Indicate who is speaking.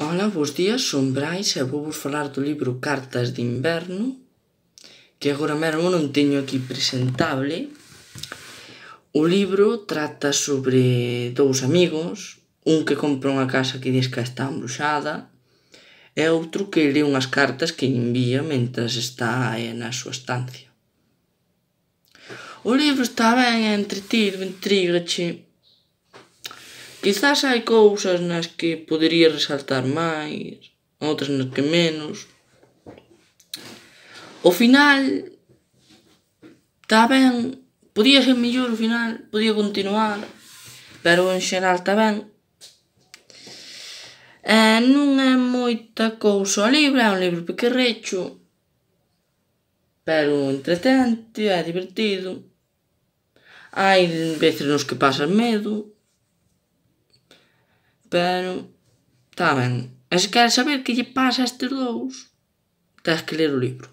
Speaker 1: Ola, bos días, son Brais e vou vos falar do libro Cartas de Inverno que agora mesmo non teño aquí presentable o libro trata sobre dous amigos un que compra unha casa que diz que está embruxada e outro que lee unhas cartas que envía mentras está eh, na súa estancia o libro está ben entretido, intriga, Quizás hai cousas nas que podería resaltar máis, outras nas que menos. O final está ben, podía ser mellor o final, podía continuar, pero en xeral está ben. E non é moita cousa o libro, é un libro pequerrecho, pero entretente, é divertido. Hai veces nos que pasas medo, Pero, está ben. E se queres saber que lle pasa a estes dous, tens que ler o libro.